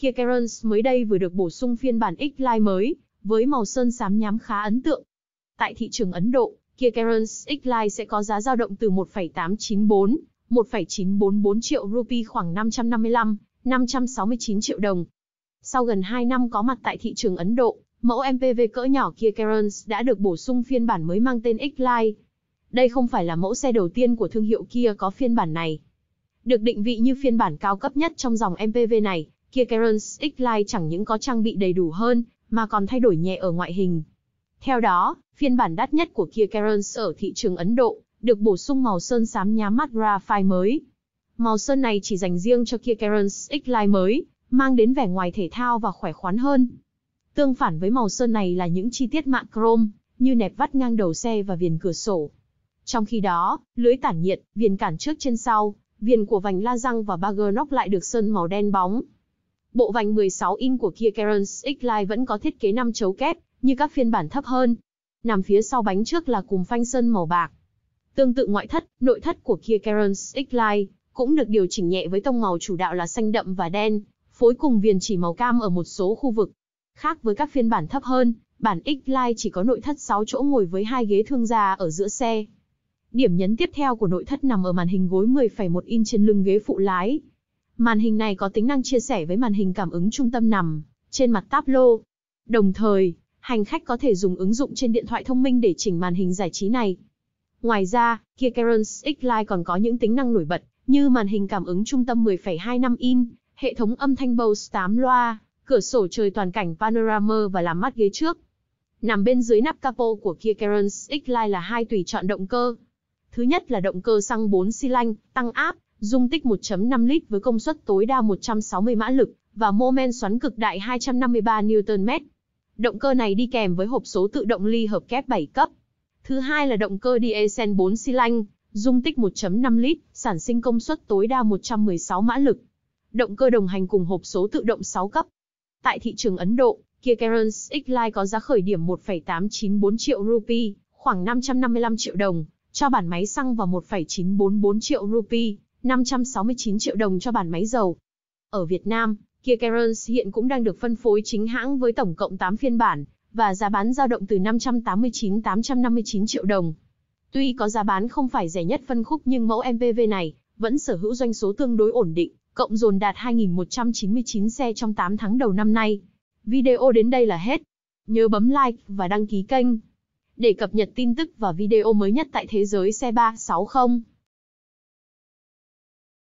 Kia Kerens mới đây vừa được bổ sung phiên bản X-Line mới, với màu sơn xám nhám khá ấn tượng. Tại thị trường Ấn Độ, Kia Kerens X-Line sẽ có giá dao động từ 1,894, 1,944 triệu rupee khoảng 555, 569 triệu đồng. Sau gần 2 năm có mặt tại thị trường Ấn Độ, mẫu MPV cỡ nhỏ Kia Kerens đã được bổ sung phiên bản mới mang tên X-Line. Đây không phải là mẫu xe đầu tiên của thương hiệu Kia có phiên bản này. Được định vị như phiên bản cao cấp nhất trong dòng MPV này, Kia Kerens X-Line chẳng những có trang bị đầy đủ hơn, mà còn thay đổi nhẹ ở ngoại hình. Theo đó, phiên bản đắt nhất của Kia Kerens ở thị trường Ấn Độ được bổ sung màu sơn xám nhám matte graphite mới. Màu sơn này chỉ dành riêng cho Kia Kerens X-Line mới, mang đến vẻ ngoài thể thao và khỏe khoắn hơn. Tương phản với màu sơn này là những chi tiết mạ chrome, như nẹp vắt ngang đầu xe và viền cửa sổ. Trong khi đó, lưới tản nhiệt, viền cản trước trên sau, viền của vành la răng và bagger nóc lại được sơn màu đen bóng bộ vành 16 in của Kia Carens X-Line vẫn có thiết kế 5 chấu kép, như các phiên bản thấp hơn. Nằm phía sau bánh trước là cùm phanh sơn màu bạc. Tương tự ngoại thất, nội thất của Kia Carens X-Line cũng được điều chỉnh nhẹ với tông màu chủ đạo là xanh đậm và đen, phối cùng viền chỉ màu cam ở một số khu vực. Khác với các phiên bản thấp hơn, bản X-Line chỉ có nội thất 6 chỗ ngồi với hai ghế thương gia ở giữa xe. Điểm nhấn tiếp theo của nội thất nằm ở màn hình gối 10,1 in trên lưng ghế phụ lái, Màn hình này có tính năng chia sẻ với màn hình cảm ứng trung tâm nằm trên mặt táp lô. Đồng thời, hành khách có thể dùng ứng dụng trên điện thoại thông minh để chỉnh màn hình giải trí này. Ngoài ra, Kia Carens X-Line còn có những tính năng nổi bật như màn hình cảm ứng trung tâm 10,25 in, hệ thống âm thanh Bose 8 loa, cửa sổ trời toàn cảnh panorama và làm mát ghế trước. Nằm bên dưới nắp capo của Kia Carens X-Line là hai tùy chọn động cơ. Thứ nhất là động cơ xăng 4 xi lanh, tăng áp dung tích 1.5 lít với công suất tối đa 160 mã lực và mô men xoắn cực đại 253 Nm. Động cơ này đi kèm với hộp số tự động ly hợp kép 7 cấp. Thứ hai là động cơ diesel 4 xi lanh, dung tích 1.5 lít, sản sinh công suất tối đa 116 mã lực. Động cơ đồng hành cùng hộp số tự động 6 cấp. Tại thị trường Ấn Độ, Kia Carens X-Line có giá khởi điểm 1,894 triệu rupee, khoảng 555 triệu đồng, cho bản máy xăng và 1,944 triệu rupee, 569 triệu đồng cho bản máy dầu. Ở Việt Nam, Kia Carens hiện cũng đang được phân phối chính hãng với tổng cộng 8 phiên bản, và giá bán dao động từ 589-859 triệu đồng. Tuy có giá bán không phải rẻ nhất phân khúc nhưng mẫu MPV này vẫn sở hữu doanh số tương đối ổn định, cộng dồn đạt 2.199 xe trong 8 tháng đầu năm nay. Video đến đây là hết. Nhớ bấm like và đăng ký kênh để cập nhật tin tức và video mới nhất tại thế giới xe 360.